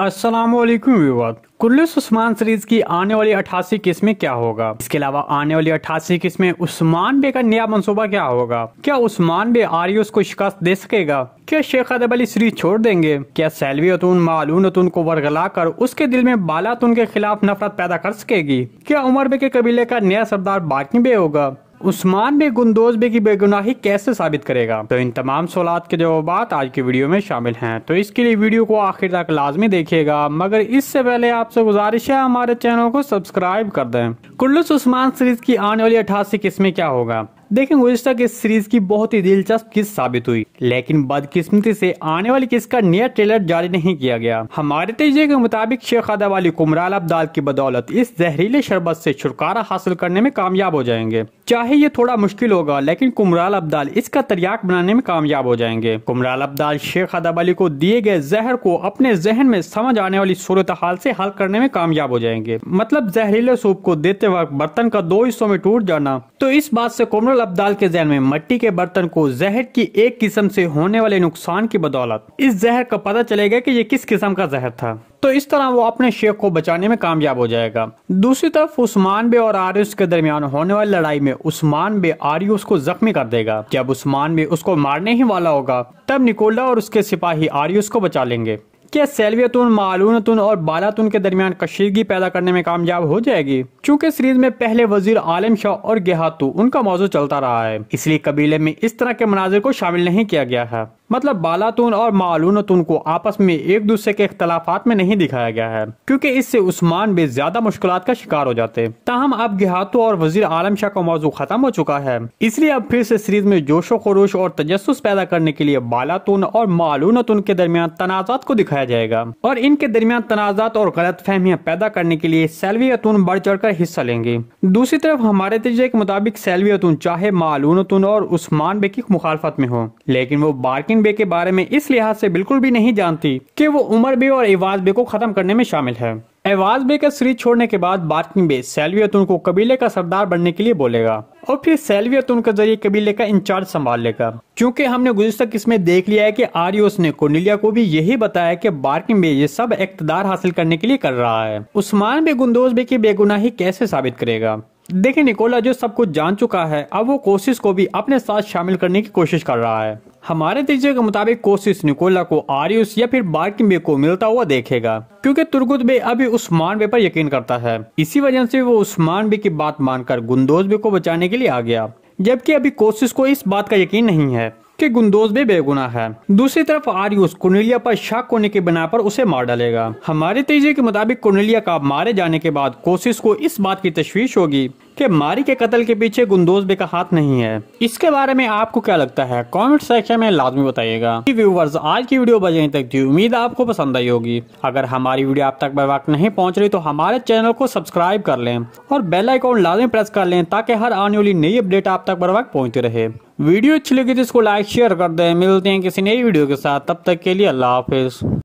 Aslam viewer कुल्लूस Usman series की आने वाली अठासी किस्में क्या होगा इसके अलावा आने वाली अठासी किस्में उस्मान बे का नया मनसूबा क्या होगा क्या उस्मान बे आरियस को शिकस्त दे सकेगा क्या शेख अदब अली सीरीज छोड़ देंगे क्या सैलवी अतून मालून अतून को वर्गला कर उसके दिल में बाला तुन के खिलाफ नफरत पैदा कर सकेगी क्या उमर बे के कबीले का नया सरदार बाकी बे होगा उस्मान भी गुंदोज की बेगुनाही कैसे साबित करेगा तो इन तमाम सवाल के जवाब आज की वीडियो में शामिल हैं तो इसके लिए वीडियो को आखिर तक लाजमी देखिएगा मगर इससे पहले आपसे गुजारिश है हमारे चैनल को सब्सक्राइब कर दें कुल्लुस उस्मान सीरीज की आने वाली अठासी किस्में क्या होगा देखें गुजश्ता किस सीरीज की बहुत ही दिलचस्प किस साबित हुई लेकिन बदकिस्मती से आने वाली किस का नया ट्रेलर जारी नहीं किया गया हमारे तेजे के मुताबिक शेख अदा वाली कुमराल अब्दाल की बदौलत इस जहरीले शरबत से छुटकारा हासिल करने में कामयाब हो जाएंगे चाहे ये थोड़ा मुश्किल होगा लेकिन कुमराल अब्दाल इसका तरियाक बनाने में कामयाब हो जाएंगे कुमराल अब्दाल शेख अदा वाली को दिए गए जहर को अपने जहन में समझ आने वाली सूरत हाल ऐसी हल करने में कामयाब हो जाएंगे मतलब जहरीले सूप को देते वक्त बर्तन का दो हिस्सों में टूट जाना तो इस बात ऐसी कुमराल अब्दाल के जहन में मट्टी के बर्तन को जहर की एक किस्म से होने वाले नुकसान की बदौलत इस जहर का पता चलेगा कि ये किस किस्म का जहर था तो इस तरह वो अपने शेख को बचाने में कामयाब हो जाएगा दूसरी तरफ उस्मान बे और आरियस के दरमियान होने वाली लड़ाई में उस्मान बे आरियस को जख्मी कर देगा जब उस्मान बे उसको मारने ही वाला होगा तब निकोला और उसके सिपाही आरियस को बचा लेंगे क्या सेलवियतुन मालूनतुन और बालातुन के दरमियान कशीदगी पैदा करने में कामयाब हो जाएगी चूंकि सीरीज में पहले वजीर आलम शाह और गेहातू उनका मौजूद चलता रहा है इसलिए कबीले में इस तरह के मनाजिर को शामिल नहीं किया गया है मतलब बालातून और मालूनतून को आपस में एक दूसरे के अख्तलाफात में नहीं दिखाया गया है क्योंकि इससे उस्मान बे ज्यादा मुश्किल का शिकार हो जाते ताहम अब गिहातों और वजीर आलम शाह का मौजूद खत्म हो चुका है इसलिए अब फिर से सीरीज में जोशो खरोश और तजस्स पैदा करने के लिए बालातून और मालूनतून के दरमियान तनाजात को दिखाया जाएगा और इनके दरमियान तनाजात और गलत फहमियाँ पैदा करने के लिए सेल्वियतून बढ़ चढ़ कर हिस्सा लेंगे दूसरी तरफ हमारे तजर्बे के मुताबिक सेल्वियतून अतून चाहे मालूनतून और उस्मान बे की मुखालफत में हो लेकिन वो बार्किन बे के बारे में इस लिहाज से बिल्कुल भी नहीं जानती कि वो उमर बे और एवाज बे को खत्म करने में शामिल है एवाज बे का सीरीज छोड़ने के बाद बार्किंग बे सैलवियतुन को कबीले का सरदार बनने के लिए बोलेगा और फिर सेल्वियतुन के जरिए कबीले का इंचार्ज संभाल लेगा क्योंकि हमने गुजशत किस्में देख लिया है कि आरियोस ने कोनिलिया को भी यही बताया कि बार्किंग बे ये सब इकतदार हासिल करने के लिए कर रहा है उस्मान बे गुंदोज बे की बेगुनाही कैसे साबित करेगा देखिए निकोला जो सब कुछ जान चुका है अब वो कोशिश को भी अपने साथ शामिल करने की कोशिश कर रहा है हमारे नतीजे के मुताबिक कोशिश निकोला को आर्यूस या फिर बार्किन बे को मिलता हुआ देखेगा क्योंकि तुर्गुत बे अभी उस्मान बे पर यकीन करता है इसी वजह से वो उस्मान बे की बात मानकर गुंदोज बे को बचाने के लिए आ गया जबकि अभी कोशिश को इस बात का यकीन नहीं है कि गुंदोज भी बेगुना है दूसरी तरफ आर्यूस कुंडलिया पर शक होने के बिना पर उसे मार डालेगा हमारे तेजी के मुताबिक कुंडलिया का मारे जाने के बाद कोशिश को इस बात की तश्वीश होगी कि मारी के कत्ल के पीछे गुंदोज बे का हाथ नहीं है इसके बारे में आपको क्या लगता है कमेंट सेक्शन में लाजमी बताइएगा व्यूवर्स आज की वीडियो बजे तक थी उम्मीद आपको पसंद आई होगी अगर हमारी वीडियो आप तक बेवक्त नहीं पहुंच रही तो हमारे चैनल को सब्सक्राइब कर लें और बेल आइकॉन लाजमी प्रेस कर लें ताकि हर आने वाली नई अपडेट आप तक बर वक्त पहुंचती रहे वीडियो अच्छी लगी तो इसको लाइक शेयर कर दें मिलते हैं किसी नई वीडियो के साथ तब तक के लिए अल्लाह हाफिज़